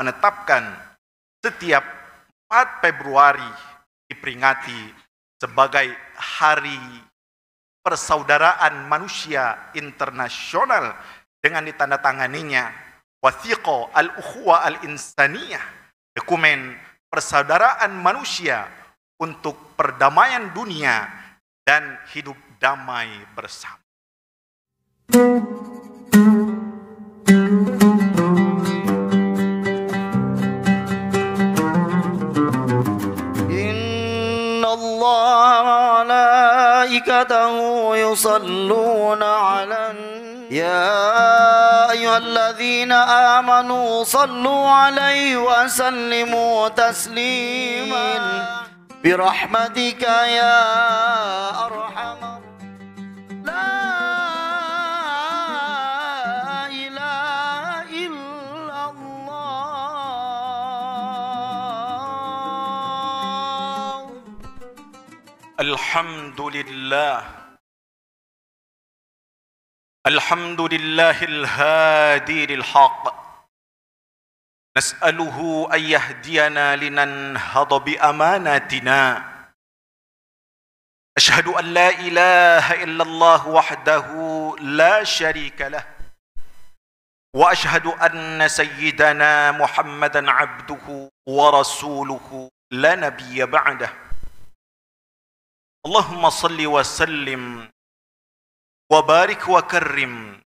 menetapkan setiap 4 Februari diperingati sebagai Hari Persaudaraan Manusia Internasional dengan ditandatanganinya Wathiqo Al-Ukhwa Al-Insaniyah dokumen persaudaraan manusia untuk perdamaian dunia dan hidup damai bersama. Thank you. وملائكته يصلون على يا أيها الذين آمنوا صلوا عليه وسلموا تسليما برحمتك يا أرحم الحمد لله الحمد لله الهادي للحق نساله ان يهدينا لننهض باماناتنا اشهد ان لا اله الا الله وحده لا شريك له واشهد ان سيدنا محمدا عبده ورسوله لا نبي بعده اللهم صل وسلم وبارك وكرم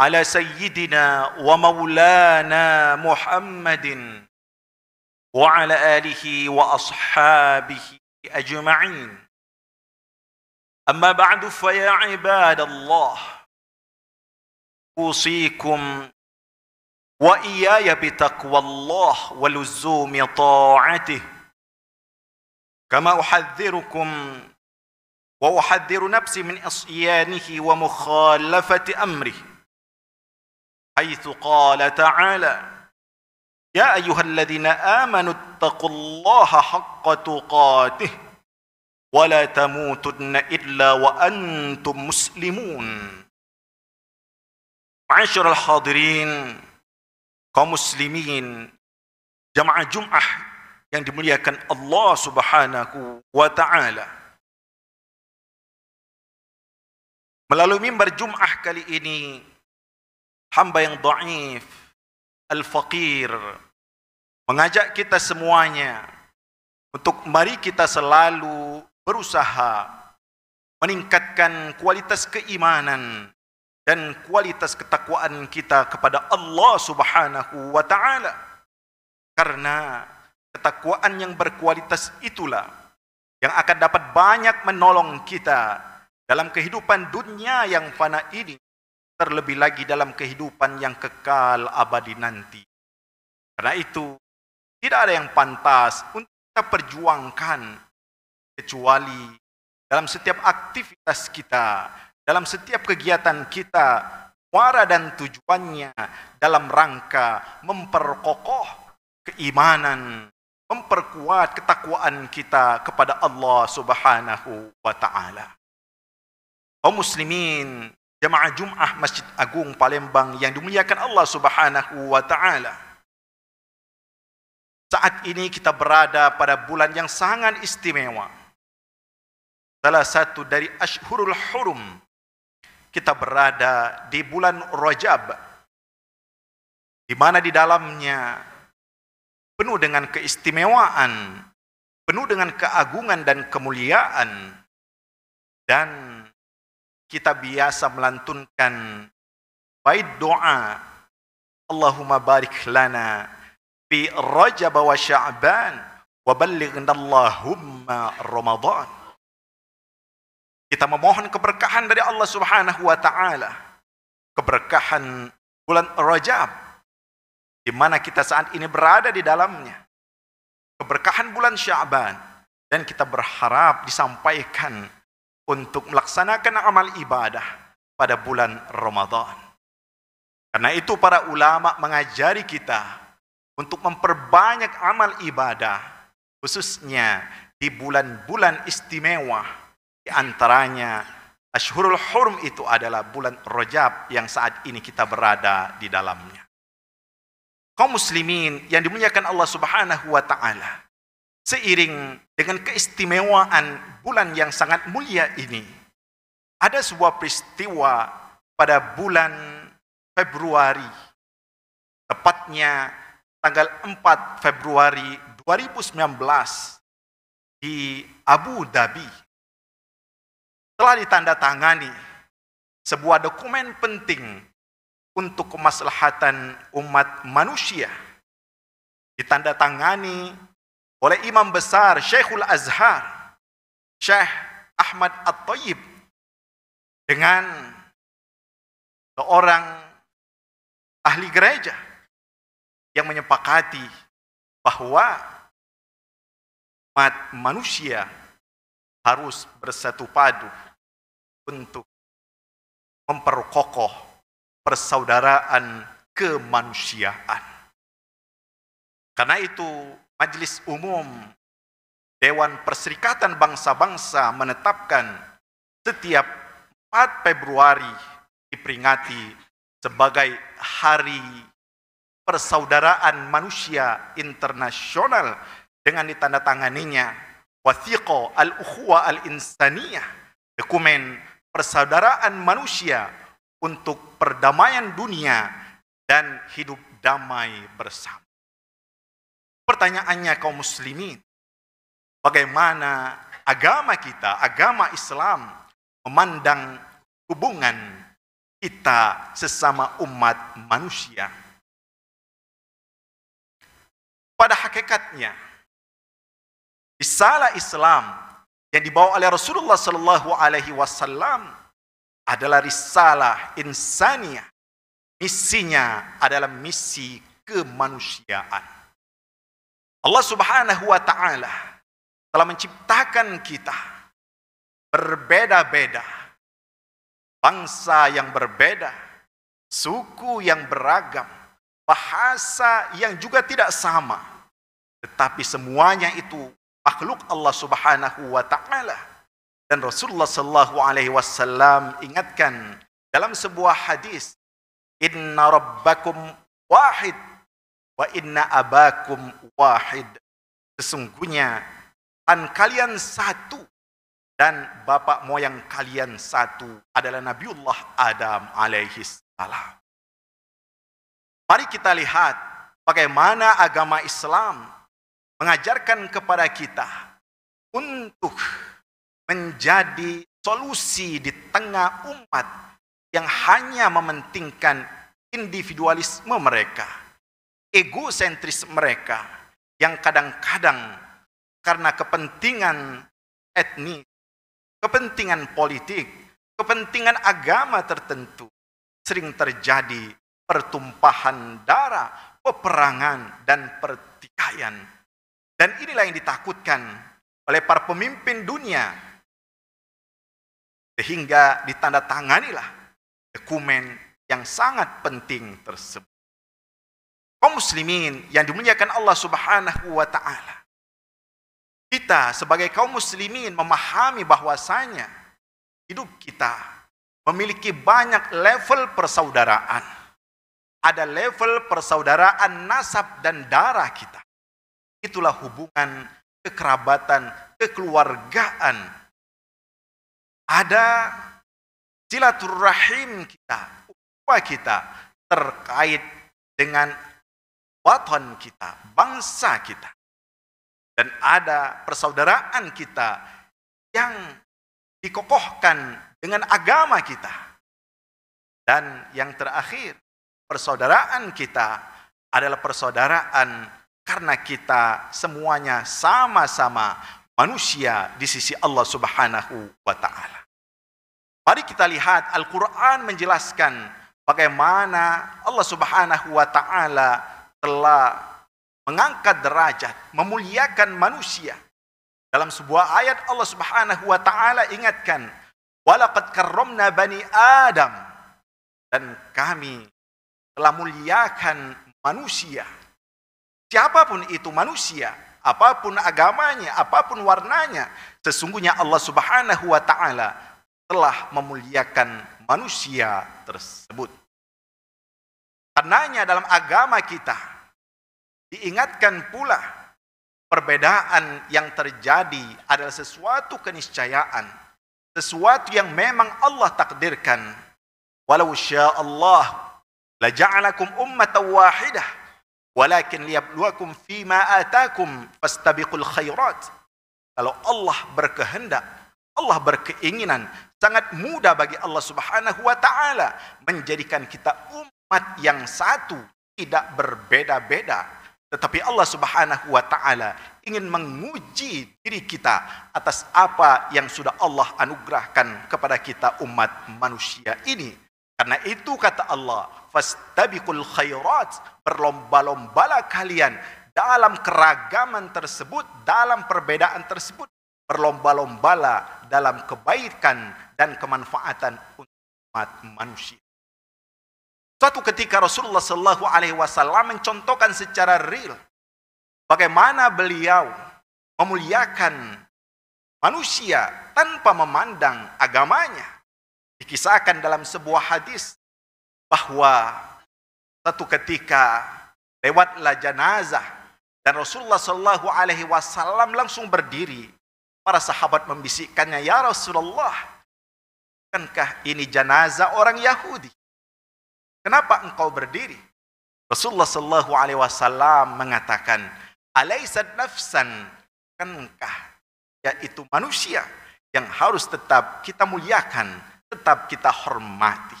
على سيدنا ومولانا محمد وعلى اله واصحابه اجمعين اما بعد فيا عباد الله اوصيكم واياي بتقوى الله ولزوم طاعته كما احذركم واحذر نفسي من عصيانه ومخالفه امره حيث قال تعالى يا ايها الذين امنوا اتقوا الله حق تقاته ولا تموتن الا وانتم مسلمون معاشر الحاضرين كمسلمين جمع جمعه yang dimuliakan Allah Subhanahu wa taala Melalui mimbar Jum'ah kali ini, hamba yang da'if, al-faqir, mengajak kita semuanya untuk mari kita selalu berusaha meningkatkan kualitas keimanan dan kualitas ketakwaan kita kepada Allah Subhanahu wa taala karena ketakwaan yang berkualitas itulah yang akan dapat banyak menolong kita dalam kehidupan dunia yang fana ini terlebih lagi dalam kehidupan yang kekal abadi nanti. Karena itu tidak ada yang pantas untuk kita perjuangkan kecuali dalam setiap aktivitas kita, dalam setiap kegiatan kita, muara dan tujuannya dalam rangka memperkokoh keimanan, memperkuat ketakwaan kita kepada Allah Subhanahu wa taala kaum muslimin jemaah Jumat Masjid Agung Palembang yang dimuliakan Allah Subhanahu wa taala. Saat ini kita berada pada bulan yang sangat istimewa. Salah satu dari Ashhurul Hurum. Kita berada di bulan Rajab. Di mana di dalamnya penuh dengan keistimewaan, penuh dengan keagungan dan kemuliaan. Dan kita biasa melantunkan bait doa Allahumma barik lana fi Rajab wa Sya'ban wa ballighna Allahumma Ramadan kita memohon keberkahan dari Allah Subhanahu wa taala keberkahan bulan Rajab di mana kita saat ini berada di dalamnya keberkahan bulan Sya'ban dan kita berharap disampaikan untuk melaksanakan amal ibadah pada bulan Ramadan. Karena itu para ulama mengajari kita untuk memperbanyak amal ibadah khususnya di bulan-bulan istimewa di antaranya Ashurul Hurm itu adalah bulan Rajab yang saat ini kita berada di dalamnya. Kau muslimin yang dimuliakan Allah Subhanahu wa taala, seiring dengan keistimewaan bulan yang sangat mulia ini, ada sebuah peristiwa pada bulan Februari, tepatnya tanggal 4 Februari 2019 di Abu Dhabi, telah ditandatangani sebuah dokumen penting untuk kemaslahatan umat manusia ditandatangani oleh imam besar Syekhul Azhar Syekh Ahmad At-Tayyib dengan seorang ahli gereja yang menyepakati bahawa umat manusia harus bersatu padu untuk memperkokoh persaudaraan kemanusiaan. Karena itu Majlis Umum Dewan Perserikatan Bangsa-Bangsa menetapkan setiap 4 Februari diperingati sebagai Hari Persaudaraan Manusia Internasional dengan ditandatanganinya Wathiqo Al-Ukhwa Al-Insaniyah dokumen persaudaraan manusia untuk perdamaian dunia dan hidup damai bersama pertanyaannya kaum muslimin. Bagaimana agama kita, agama Islam memandang hubungan kita sesama umat manusia. Pada hakikatnya, risalah Islam yang dibawa oleh Rasulullah sallallahu alaihi wasallam adalah risalah insaniah. Misinya adalah misi kemanusiaan. Allah Subhanahu wa taala telah menciptakan kita berbeda-beda. Bangsa yang berbeda, suku yang beragam, bahasa yang juga tidak sama. Tetapi semuanya itu makhluk Allah Subhanahu wa taala. Dan Rasulullah sallallahu alaihi wasallam ingatkan dalam sebuah hadis, "Inna rabbakum wahid." wa inna abakum wahid sesungguhnya dan kalian satu dan bapak moyang kalian satu adalah Nabiullah Adam alaihi salam. Mari kita lihat bagaimana agama Islam mengajarkan kepada kita untuk menjadi solusi di tengah umat yang hanya mementingkan individualisme mereka. egosentris mereka yang kadang-kadang karena kepentingan etnis, kepentingan politik, kepentingan agama tertentu sering terjadi pertumpahan darah, peperangan dan pertikaian. Dan inilah yang ditakutkan oleh para pemimpin dunia. Sehingga ditandatanganilah dokumen yang sangat penting tersebut. kaum muslimin yang dimuliakan Allah Subhanahu wa taala. Kita sebagai kaum muslimin memahami bahwasanya hidup kita memiliki banyak level persaudaraan. Ada level persaudaraan nasab dan darah kita. Itulah hubungan kekerabatan, kekeluargaan. Ada silaturahim kita, upah kita terkait dengan waton kita, bangsa kita. Dan ada persaudaraan kita yang dikokohkan dengan agama kita. Dan yang terakhir, persaudaraan kita adalah persaudaraan karena kita semuanya sama-sama manusia di sisi Allah Subhanahu wa taala. Mari kita lihat Al-Qur'an menjelaskan bagaimana Allah Subhanahu wa taala telah mengangkat derajat, memuliakan manusia. Dalam sebuah ayat Allah Subhanahu wa taala ingatkan, "Walaqad karramna bani Adam" dan kami telah muliakan manusia. Siapapun itu manusia, apapun agamanya, apapun warnanya, sesungguhnya Allah Subhanahu wa taala telah memuliakan manusia tersebut. Karenanya dalam agama kita diingatkan pula perbedaan yang terjadi adalah sesuatu keniscayaan, sesuatu yang memang Allah takdirkan. Walau sya Allah la ja'alakum ummatan wahidah walakin liyabluwakum fima atakum fastabiqul khairat. Kalau Allah berkehendak, Allah berkeinginan, sangat mudah bagi Allah Subhanahu wa taala menjadikan kita umat umat yang satu tidak berbeda-beda tetapi Allah Subhanahu wa taala ingin menguji diri kita atas apa yang sudah Allah anugerahkan kepada kita umat manusia ini karena itu kata Allah fastabiqul khairat berlomba-lombalah kalian dalam keragaman tersebut dalam perbedaan tersebut berlomba-lombalah dalam kebaikan dan kemanfaatan umat manusia Suatu ketika Rasulullah Shallallahu Alaihi Wasallam mencontohkan secara real bagaimana beliau memuliakan manusia tanpa memandang agamanya. Dikisahkan dalam sebuah hadis bahwa satu ketika lewatlah jenazah dan Rasulullah Shallallahu Alaihi Wasallam langsung berdiri. Para sahabat membisikkannya, Ya Rasulullah, bukankah ini jenazah orang Yahudi? Kenapa engkau berdiri? Rasulullah sallallahu alaihi wasallam mengatakan, "Alaisat nafsan kankah?" Yaitu manusia yang harus tetap kita muliakan, tetap kita hormati.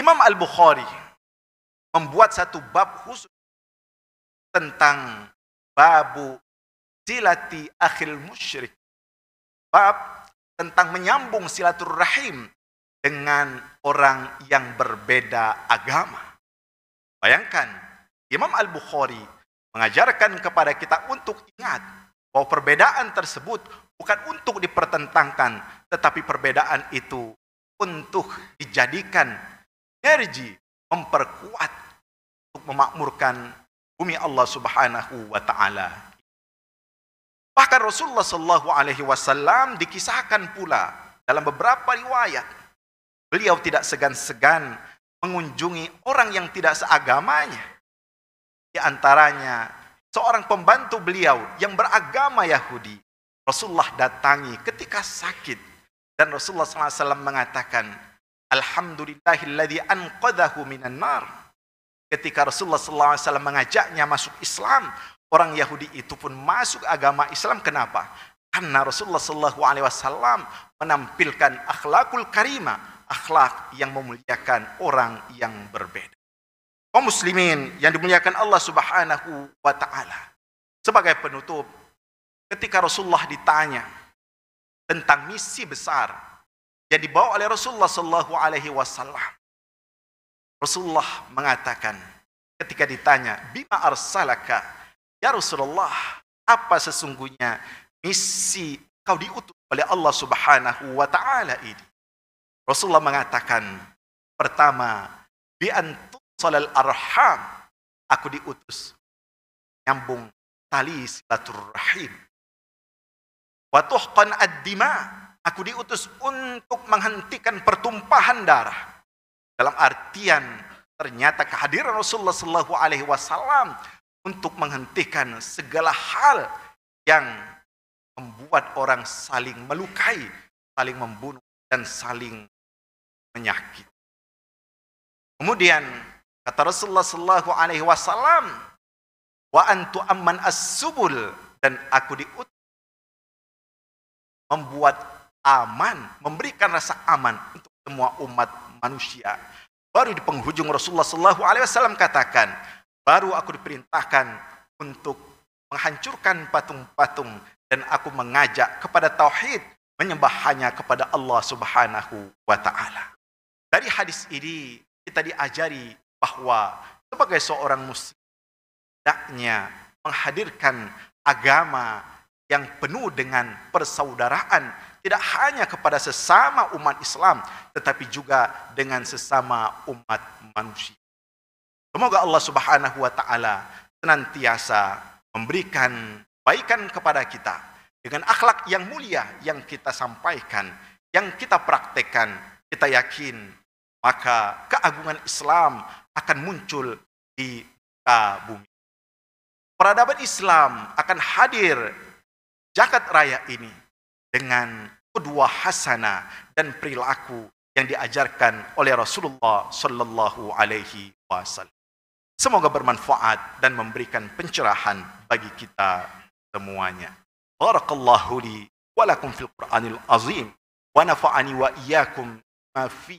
Imam Al-Bukhari membuat satu bab khusus tentang babu silati akhil musyrik. Bab tentang menyambung silaturrahim dengan orang yang berbeda agama. Bayangkan, Imam Al-Bukhari mengajarkan kepada kita untuk ingat bahawa perbedaan tersebut bukan untuk dipertentangkan, tetapi perbedaan itu untuk dijadikan energi memperkuat untuk memakmurkan bumi Allah Subhanahu wa taala. Bahkan Rasulullah sallallahu alaihi wasallam dikisahkan pula dalam beberapa riwayat Beliau tidak segan-segan mengunjungi orang yang tidak seagamanya. Di antaranya seorang pembantu beliau yang beragama Yahudi. Rasulullah datangi ketika sakit dan Rasulullah SAW mengatakan, Alhamdulillahilladzi anqadhahu minan nar. Ketika Rasulullah SAW mengajaknya masuk Islam, orang Yahudi itu pun masuk agama Islam. Kenapa? Karena Rasulullah SAW menampilkan akhlakul karimah, akhlak yang memuliakan orang yang berbeda. Kau muslimin yang dimuliakan Allah Subhanahu wa taala. Sebagai penutup, ketika Rasulullah ditanya tentang misi besar yang dibawa oleh Rasulullah sallallahu alaihi wasallam. Rasulullah mengatakan ketika ditanya, "Bima arsalaka ya Rasulullah? Apa sesungguhnya misi kau diutus oleh Allah Subhanahu wa taala ini?" Rasulullah mengatakan pertama bi antu salal arham aku diutus nyambung tali silaturahim wa tuhqan ad-dima aku diutus untuk menghentikan pertumpahan darah dalam artian ternyata kehadiran Rasulullah sallallahu alaihi wasallam untuk menghentikan segala hal yang membuat orang saling melukai, saling membunuh dan saling Menyakit. Kemudian kata Rasulullah sallallahu alaihi wasallam, "Wa antu aman as-subul" dan aku diutus membuat aman, memberikan rasa aman untuk semua umat manusia. Baru di penghujung Rasulullah sallallahu alaihi wasallam katakan, "Baru aku diperintahkan untuk menghancurkan patung-patung dan aku mengajak kepada tauhid menyembah hanya kepada Allah Subhanahu wa taala. Dari hadis ini kita diajari bahawa sebagai seorang muslim hendaknya menghadirkan agama yang penuh dengan persaudaraan tidak hanya kepada sesama umat Islam tetapi juga dengan sesama umat manusia. Semoga Allah Subhanahu wa taala senantiasa memberikan baikan kepada kita dengan akhlak yang mulia yang kita sampaikan, yang kita praktekkan kita yakin maka keagungan Islam akan muncul di muka bumi. Peradaban Islam akan hadir jakat raya ini dengan kedua hasana dan perilaku yang diajarkan oleh Rasulullah Sallallahu Alaihi Wasallam. Semoga bermanfaat dan memberikan pencerahan bagi kita semuanya. Barakallahu li walakum fil Quranil Azim wa nafa'ani wa iyyakum ما في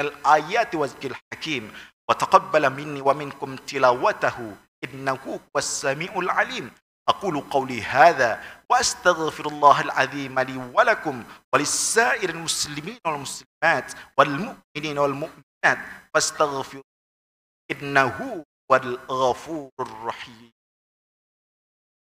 الآيات وزك الحكيم وتقبل مني ومنكم تلاوته إنه هو السميع العليم أقول قولي هذا وأستغفر الله العظيم لي ولكم وللسائر المسلمين والمسلمات والمؤمنين والمؤمنات فاستغفروا إنه هو الغفور الرحيم